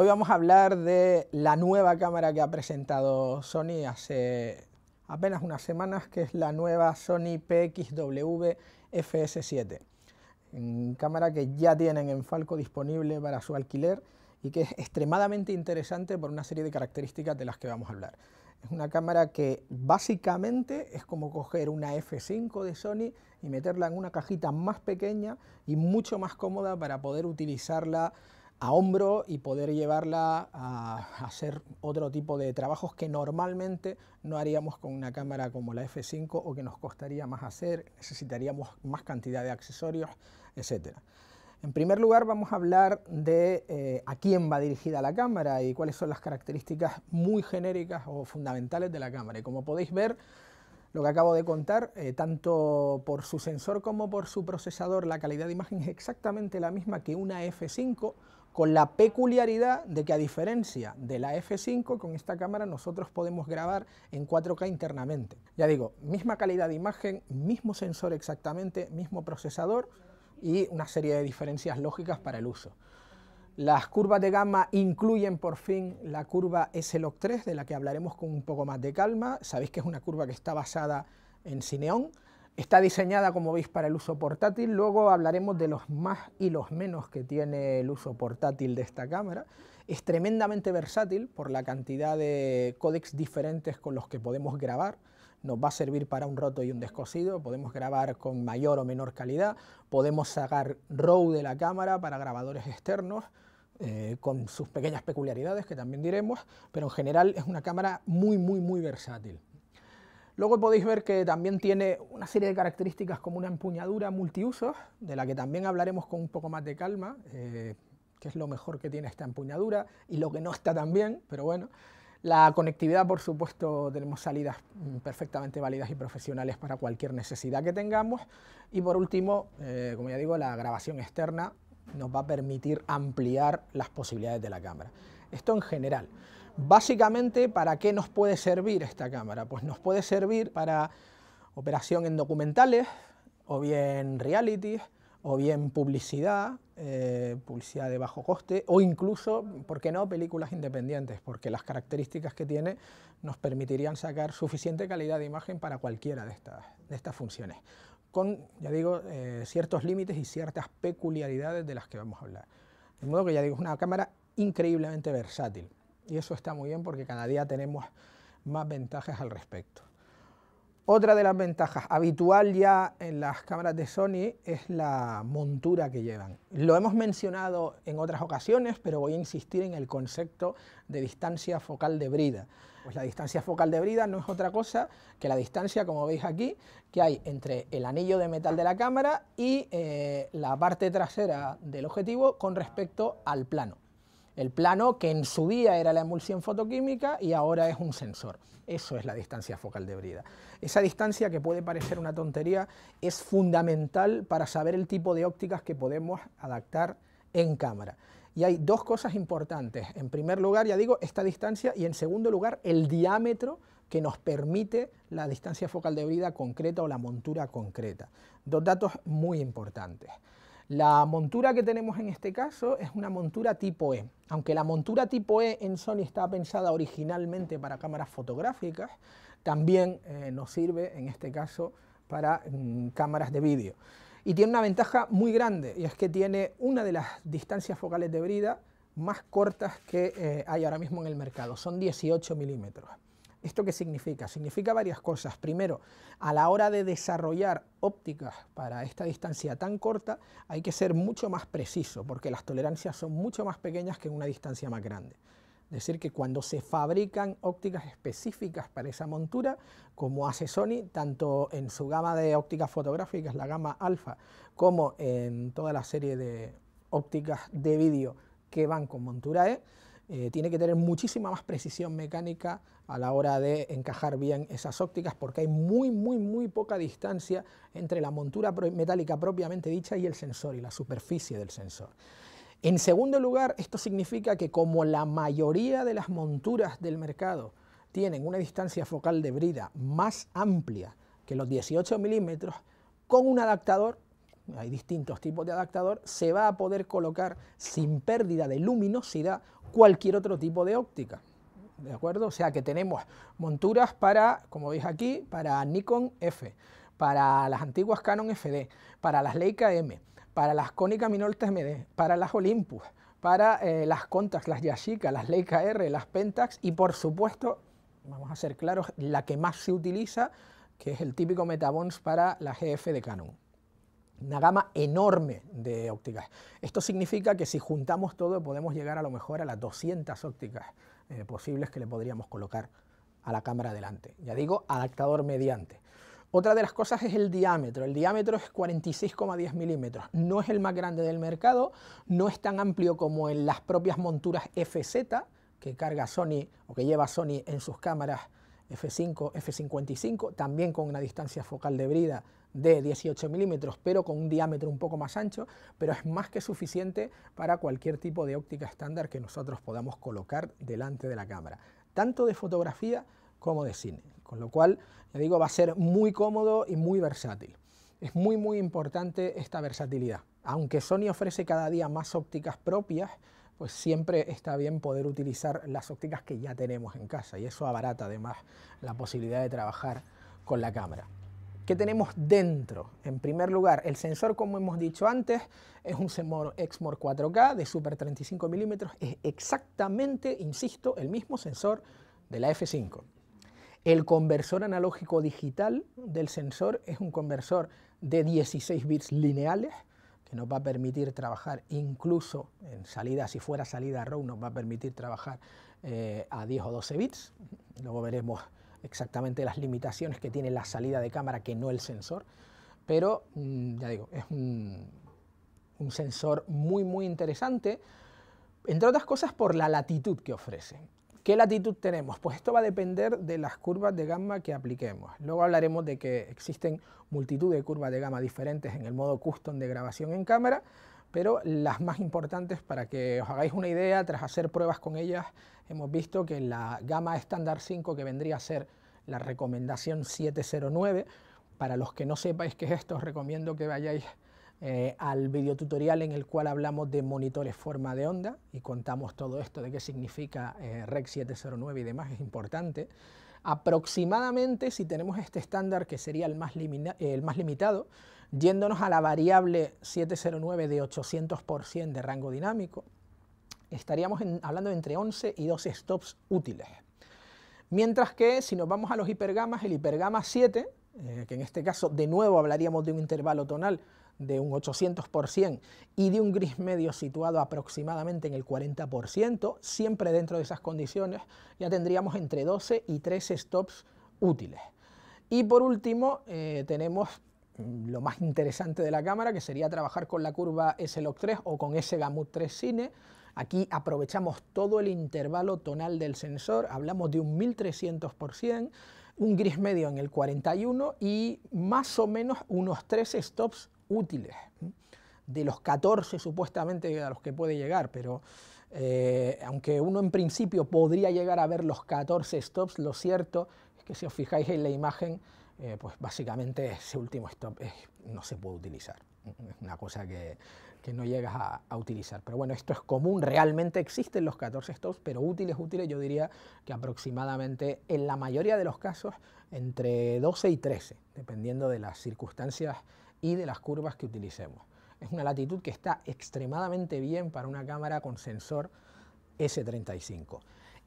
Hoy vamos a hablar de la nueva cámara que ha presentado Sony hace apenas unas semanas, que es la nueva Sony PXW FS7. Cámara que ya tienen en Falco disponible para su alquiler y que es extremadamente interesante por una serie de características de las que vamos a hablar. Es una cámara que básicamente es como coger una F5 de Sony y meterla en una cajita más pequeña y mucho más cómoda para poder utilizarla a hombro y poder llevarla a hacer otro tipo de trabajos que normalmente no haríamos con una cámara como la F5 o que nos costaría más hacer, necesitaríamos más cantidad de accesorios, etc. En primer lugar vamos a hablar de eh, a quién va dirigida la cámara y cuáles son las características muy genéricas o fundamentales de la cámara. Y como podéis ver, lo que acabo de contar, eh, tanto por su sensor como por su procesador, la calidad de imagen es exactamente la misma que una F5, con la peculiaridad de que a diferencia de la F5, con esta cámara nosotros podemos grabar en 4K internamente. Ya digo, misma calidad de imagen, mismo sensor exactamente, mismo procesador y una serie de diferencias lógicas para el uso. Las curvas de gama incluyen por fin la curva S-Log 3, de la que hablaremos con un poco más de calma. Sabéis que es una curva que está basada en Cineon, Está diseñada, como veis, para el uso portátil. Luego hablaremos de los más y los menos que tiene el uso portátil de esta cámara. Es tremendamente versátil por la cantidad de códecs diferentes con los que podemos grabar nos va a servir para un roto y un descosido, podemos grabar con mayor o menor calidad, podemos sacar RAW de la cámara para grabadores externos, eh, con sus pequeñas peculiaridades que también diremos, pero en general es una cámara muy, muy, muy versátil. Luego podéis ver que también tiene una serie de características como una empuñadura multiusos, de la que también hablaremos con un poco más de calma, eh, que es lo mejor que tiene esta empuñadura y lo que no está tan bien, pero bueno. La conectividad, por supuesto, tenemos salidas mm, perfectamente válidas y profesionales para cualquier necesidad que tengamos. Y por último, eh, como ya digo, la grabación externa nos va a permitir ampliar las posibilidades de la cámara. Esto en general. Básicamente, ¿para qué nos puede servir esta cámara? Pues nos puede servir para operación en documentales, o bien reality, o bien publicidad, eh, publicidad de bajo coste, o incluso, ¿por qué no?, películas independientes, porque las características que tiene nos permitirían sacar suficiente calidad de imagen para cualquiera de estas, funciones, con, ya digo, eh, ciertos límites y ciertas peculiaridades de las que vamos a hablar. De modo que, ya digo, es una cámara increíblemente versátil. Y eso está muy bien porque cada día tenemos más ventajas al respecto. Otra de las ventajas habitual ya en las cámaras de Sony es la montura que llevan. Lo hemos mencionado en otras ocasiones, pero voy a insistir en el concepto de distancia focal de brida. Pues la distancia focal de brida no es otra cosa que la distancia, como veis aquí, que hay entre el anillo de metal de la cámara y eh, la parte trasera del objetivo con respecto al plano el plano que en su día era la emulsión fotoquímica y ahora es un sensor. Eso es la distancia focal de brida. Esa distancia que puede parecer una tontería es fundamental para saber el tipo de ópticas que podemos adaptar en cámara. Y hay dos cosas importantes. En primer lugar, ya digo, esta distancia y en segundo lugar, el diámetro que nos permite la distancia focal de brida concreta o la montura concreta. Dos datos muy importantes. La montura que tenemos en este caso es una montura tipo E. Aunque la montura tipo E en Sony está pensada originalmente para cámaras fotográficas, también eh, nos sirve en este caso para mm, cámaras de vídeo. Y tiene una ventaja muy grande y es que tiene una de las distancias focales de brida más cortas que eh, hay ahora mismo en el mercado, son 18 milímetros. ¿Esto qué significa? Significa varias cosas. Primero, a la hora de desarrollar ópticas para esta distancia tan corta, hay que ser mucho más preciso, porque las tolerancias son mucho más pequeñas que en una distancia más grande. Es decir, que cuando se fabrican ópticas específicas para esa montura, como hace Sony, tanto en su gama de ópticas fotográficas, la gama Alpha como en toda la serie de ópticas de vídeo que van con montura E, eh, tiene que tener muchísima más precisión mecánica a la hora de encajar bien esas ópticas porque hay muy, muy, muy poca distancia entre la montura metálica propiamente dicha y el sensor y la superficie del sensor. En segundo lugar, esto significa que como la mayoría de las monturas del mercado tienen una distancia focal de brida más amplia que los 18 milímetros, con un adaptador hay distintos tipos de adaptador, se va a poder colocar sin pérdida de luminosidad cualquier otro tipo de óptica. ¿De acuerdo? O sea que tenemos monturas para, como veis aquí, para Nikon F, para las antiguas Canon FD, para las Leica M, para las Konica Minolta MD, para las Olympus, para eh, las Contax, las Yashica, las Leica R, las Pentax y por supuesto, vamos a ser claros, la que más se utiliza, que es el típico Metabons para la GF de Canon una gama enorme de ópticas. Esto significa que si juntamos todo podemos llegar a lo mejor a las 200 ópticas eh, posibles que le podríamos colocar a la cámara delante. Ya digo, adaptador mediante. Otra de las cosas es el diámetro. El diámetro es 46,10 milímetros. No es el más grande del mercado, no es tan amplio como en las propias monturas FZ que carga Sony o que lleva Sony en sus cámaras F5, F55, también con una distancia focal de brida de 18 milímetros, pero con un diámetro un poco más ancho, pero es más que suficiente para cualquier tipo de óptica estándar que nosotros podamos colocar delante de la cámara, tanto de fotografía como de cine, con lo cual, le digo, va a ser muy cómodo y muy versátil. Es muy muy importante esta versatilidad. Aunque Sony ofrece cada día más ópticas propias, pues siempre está bien poder utilizar las ópticas que ya tenemos en casa y eso abarata además la posibilidad de trabajar con la cámara. ¿Qué tenemos dentro? En primer lugar, el sensor, como hemos dicho antes, es un Exmor 4K de super 35 mm, es exactamente, insisto, el mismo sensor de la F5. El conversor analógico digital del sensor es un conversor de 16 bits lineales que nos va a permitir trabajar incluso en salida, si fuera salida RAW, nos va a permitir trabajar eh, a 10 o 12 bits. Luego veremos exactamente las limitaciones que tiene la salida de cámara, que no el sensor. Pero, mm, ya digo, es un sensor muy, muy interesante, entre otras cosas por la latitud que ofrece. ¿Qué latitud tenemos? Pues esto va a depender de las curvas de gamma que apliquemos. Luego hablaremos de que existen multitud de curvas de gamma diferentes en el modo custom de grabación en cámara, pero las más importantes para que os hagáis una idea, tras hacer pruebas con ellas, hemos visto que la gama estándar 5, que vendría a ser la recomendación 709, para los que no sepáis qué es esto, os recomiendo que vayáis eh, al videotutorial en el cual hablamos de monitores forma de onda y contamos todo esto de qué significa eh, REC 709 y demás, es importante. Aproximadamente, si tenemos este estándar que sería el más, eh, limitado, yéndonos a la variable 709 de 800% de rango dinámico, estaríamos hablando entre 11 y 12 stops útiles. Mientras que si nos vamos a los hipergamas, el hipergama 7, eh, que en este caso de nuevo hablaríamos de un intervalo tonal de un 800% y de un gris medio situado aproximadamente en el 40%, siempre dentro de esas condiciones ya tendríamos entre 12 y 13 stops útiles. Y por último eh, tenemos mm, lo más interesante de la cámara, que sería trabajar con la curva S-Log3 o con S-Gamut3 Cine. Aquí aprovechamos todo el intervalo tonal del sensor, hablamos de un 1300%, un gris medio en el 41 y más o menos unos 13 stops útiles, de los 14 supuestamente a los que puede llegar, pero eh, aunque uno en principio podría llegar a ver los 14 stops, lo cierto es que si os fijáis en la imagen, eh, pues básicamente ese último stop no se puede utilizar. Es una cosa que, no llegas a, a, utilizar. Pero bueno, esto es común, realmente existen los 14 stops, pero útiles, útiles, yo diría que aproximadamente en la mayoría de los casos entre 12 y 13, dependiendo de las circunstancias y de las curvas que utilicemos. Es una latitud que está extremadamente bien para una cámara con sensor S35.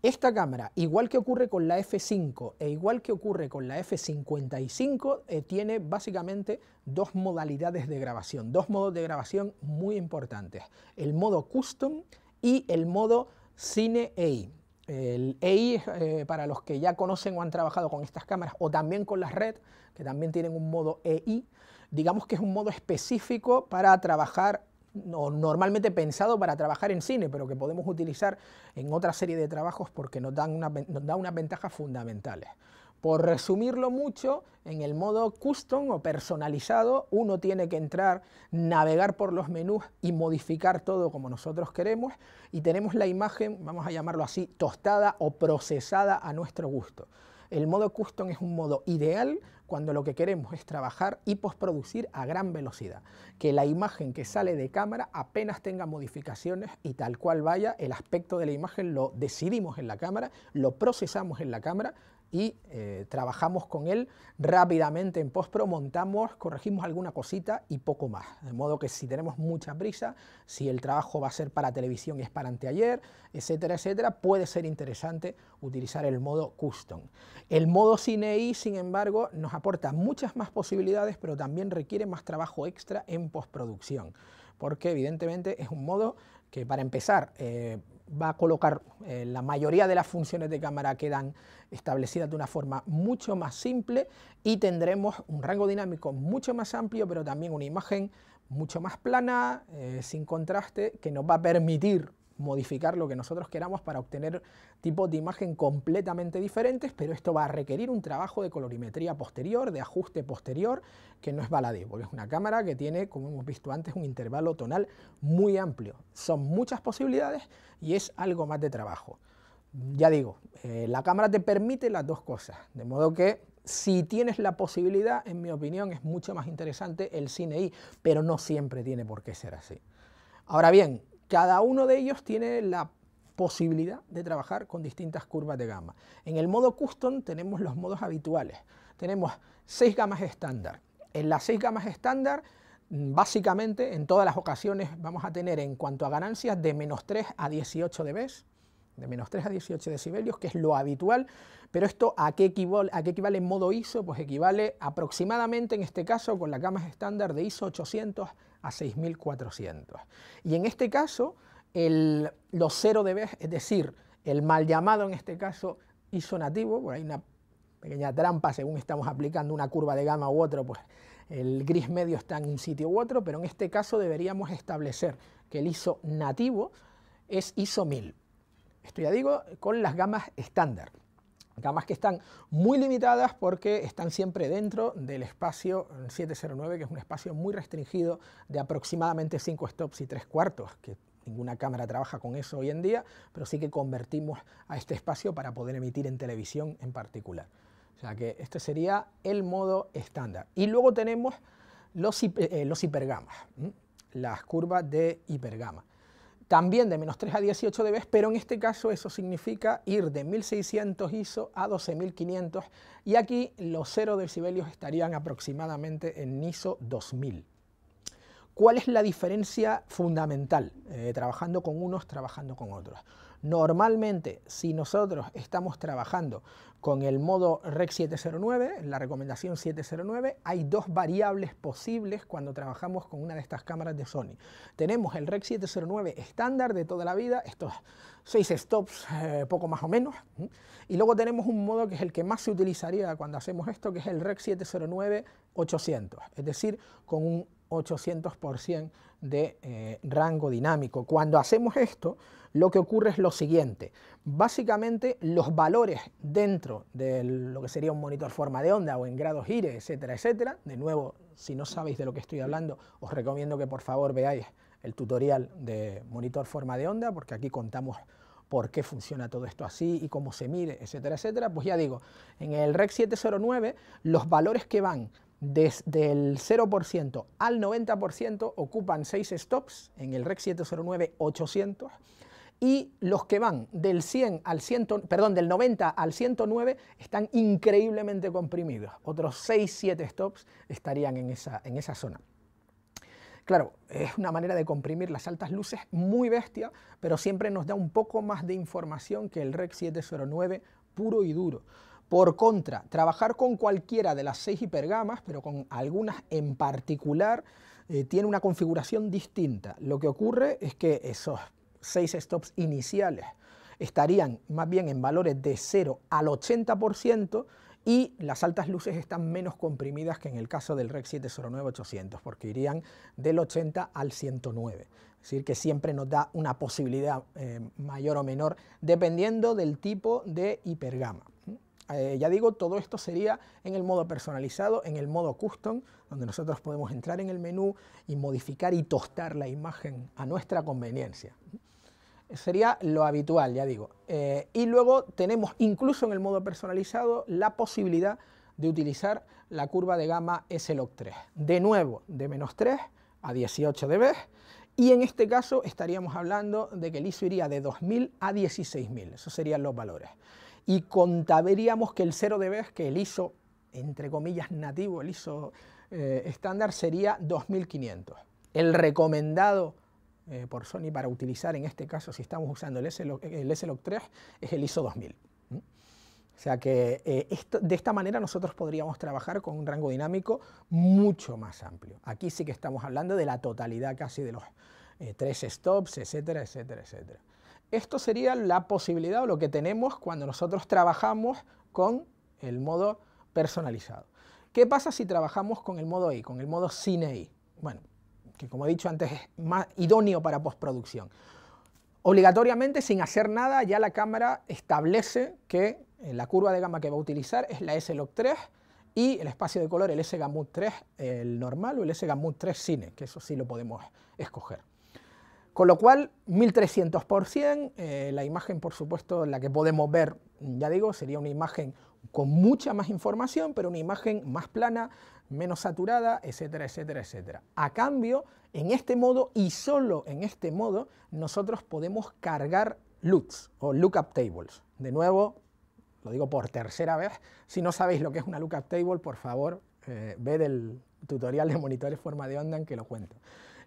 Esta cámara, igual que ocurre con la F5 e igual que ocurre con la F55, eh, tiene básicamente dos modalidades de grabación, dos modos de grabación muy importantes, el modo custom y el modo cine EI. El EI eh, para los que ya conocen o han trabajado con estas cámaras o también con las red, que también tienen un modo EI digamos que es un modo específico para trabajar, normalmente pensado para trabajar en cine, pero que podemos utilizar en otra serie de trabajos porque nos, dan nos da unas ventajas fundamentales. Por resumirlo mucho, en el modo custom o personalizado, uno tiene que entrar, navegar por los menús y modificar todo como nosotros queremos y tenemos la imagen, vamos a llamarlo así, tostada o procesada a nuestro gusto. El modo custom es un modo ideal cuando lo que queremos es trabajar y postproducir a gran velocidad, que la imagen que sale de cámara apenas tenga modificaciones y tal cual vaya, el aspecto de la imagen lo decidimos en la cámara, lo procesamos en la cámara, y eh, trabajamos con él rápidamente en postpro, montamos, corregimos alguna cosita y poco más. De modo que si tenemos mucha prisa, si el trabajo va a ser para televisión y es para anteayer, etcétera, etcétera, puede ser interesante utilizar el modo custom. El modo CineI, sin embargo, nos aporta muchas más posibilidades, pero también requiere más trabajo extra en postproducción, porque evidentemente es un modo que para empezar eh, va a colocar eh, la mayoría de las funciones de cámara quedan establecidas de una forma mucho más simple y tendremos un rango dinámico mucho más amplio, pero también una imagen mucho más plana, eh, sin contraste, que nos va a permitir modificar lo que nosotros queramos para obtener tipos de imagen completamente diferentes, pero esto va a requerir un trabajo de colorimetría posterior, de ajuste posterior, que no es baladí, porque es una cámara que tiene, como hemos visto antes, un intervalo tonal muy amplio. Son muchas posibilidades y es algo más de trabajo. Ya digo, eh, la cámara te permite las dos cosas, de modo que si tienes la posibilidad, en mi opinión, es mucho más interesante el cine I, pero no siempre tiene por qué ser así. Ahora bien, cada uno de ellos tiene la posibilidad de trabajar con distintas curvas de gama. En el modo custom tenemos los modos habituales. Tenemos seis gamas estándar. En las seis gamas estándar, básicamente en todas las ocasiones vamos a tener en cuanto a ganancias de menos 3 a 18 dB de menos 3 a 18 decibelios, que es lo habitual, pero esto ¿a qué, equivale, en modo ISO, pues equivale aproximadamente en este caso con la gama estándar de ISO 800 a 6400. Y en este caso, el, cero 0 dB, es decir, el mal llamado en este caso ISO nativo, por hay una pequeña trampa según estamos aplicando una curva de gama u otro, pues el gris medio está en un sitio u otro, pero en este caso deberíamos establecer que el ISO nativo es ISO 1000. Esto ya digo, con las gamas estándar. Gamas que están muy limitadas porque están siempre dentro del espacio 709, que es un espacio muy restringido de aproximadamente 5 stops y 3 cuartos, que ninguna cámara trabaja con eso hoy en día, pero sí que convertimos a este espacio para poder emitir en televisión en particular. O sea que este sería el modo estándar. Y luego tenemos los, eh, hipergamas, las curvas de hipergama también de menos 3 a 18 dB, pero en este caso eso significa ir de 1600 ISO a 12500 y aquí los 0 decibelios estarían aproximadamente en ISO 2000. ¿Cuál es la diferencia fundamental eh, trabajando con unos, trabajando con otros? Normalmente, si nosotros estamos trabajando con el modo REC 709, la recomendación 709, hay dos variables posibles cuando trabajamos con una de estas cámaras de Sony. Tenemos el REC 709 estándar de toda la vida, estos seis stops, eh, poco más o menos, y luego tenemos un modo que es el que más se utilizaría cuando hacemos esto, que es el REC 709 800, es decir, con un 800% de eh, rango dinámico. Cuando hacemos esto, lo que ocurre es lo siguiente. Básicamente, los valores dentro de lo que sería un monitor forma de onda o en grados gire, etcétera, etcétera. De nuevo, si no sabéis de lo que estoy hablando, os recomiendo que por favor veáis el tutorial de monitor forma de onda, porque aquí contamos por qué funciona todo esto así y cómo se mide, etcétera, etcétera. Pues ya digo, en el REC 709, los valores que van desde el 0% al 90% ocupan 6 stops en el REC 709-800 y los que van del 100 al 100, perdón, del 90 al 109 están increíblemente comprimidos. Otros 6, 7 stops estarían en esa, en esa zona. Claro, es una manera de comprimir las altas luces muy bestia, pero siempre nos da un poco más de información que el REC 709 puro y duro. Por contra, trabajar con cualquiera de las seis hipergamas, pero con algunas en particular, eh, tiene una configuración distinta. Lo que ocurre es que esos seis stops iniciales estarían más bien en valores de 0 al 80%, y las altas luces están menos comprimidas que en el caso del REC 709-800, porque irían del 80 al 109. Es decir, que siempre nos da una posibilidad eh, mayor o menor dependiendo del tipo de hipergama. Eh, ya digo, todo esto sería en el modo personalizado, en el modo custom, donde nosotros podemos entrar en el menú y modificar y tostar la imagen a nuestra conveniencia. Sería lo habitual, ya digo. Eh, y luego tenemos incluso en el modo personalizado la posibilidad de utilizar la curva de gama log 3 De nuevo, de menos 3 a 18 dB. Y en este caso estaríamos hablando de que el ISO iría de 2000 a 16000. Esos serían los valores y contaríamos que el cero de vez que el ISO, entre comillas, nativo, el ISO eh, estándar sería 2500. El recomendado eh, por Sony para utilizar en este caso, si estamos usando el SLOC, el 3, es el ISO 2000. O sea que eh, de esta manera nosotros podríamos trabajar con un rango dinámico mucho más amplio. Aquí sí que estamos hablando de la totalidad casi de los tres stops, etcétera, etcétera, etcétera. Esto sería la posibilidad o lo que tenemos cuando nosotros trabajamos con el modo personalizado. ¿Qué pasa si trabajamos con el modo I, con el modo cine I? Bueno, que como he dicho antes es más idóneo para postproducción. Obligatoriamente, sin hacer nada, ya la cámara establece que eh, la curva de gama que va a utilizar es la S-Log3 y el espacio de color, el S-Gamut3, el normal o el S-Gamut3 Cine, que eso sí lo podemos escoger. Con lo cual, 1300 eh, la imagen, por supuesto, la que podemos ver, ya digo, sería una imagen con mucha más información, pero una imagen más plana, menos saturada, etcétera, etcétera, etcétera. A cambio, en este modo y solo en este modo, nosotros podemos cargar LUTs o lookup tables. De nuevo, lo digo por tercera vez, si no sabéis lo que es una lookup table, por favor, eh, ved el tutorial de monitores forma de onda en que lo cuento.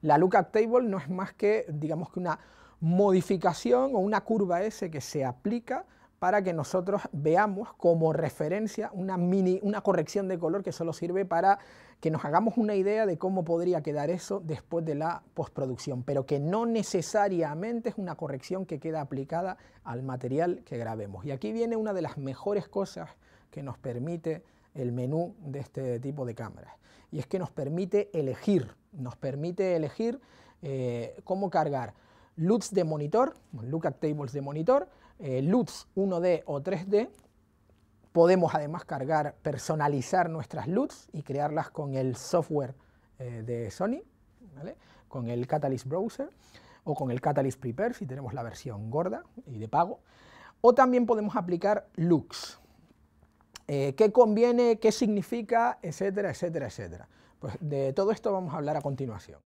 La lookup table no es más que, digamos que una modificación o una curva S que se aplica para que nosotros veamos como referencia una, mini, una corrección de color que solo sirve para que nos hagamos una idea de cómo podría quedar eso después de la postproducción, pero que no necesariamente es una corrección que queda aplicada al material que grabemos. Y aquí viene una de las mejores cosas que nos permite el menú de este tipo de cámaras, y es que nos permite elegir nos permite elegir eh, cómo cargar LUTs de monitor, lookup tables de monitor, eh, LUTs 1D o 3D. Podemos además cargar, personalizar nuestras LUTs y crearlas con el software eh, de Sony, con el Catalyst Browser o con el Catalyst Prepare si tenemos la versión gorda y de pago. O también podemos aplicar looks. Eh, qué conviene, qué significa, etcétera, etcétera, etcétera. Pues de todo esto vamos a hablar a continuación.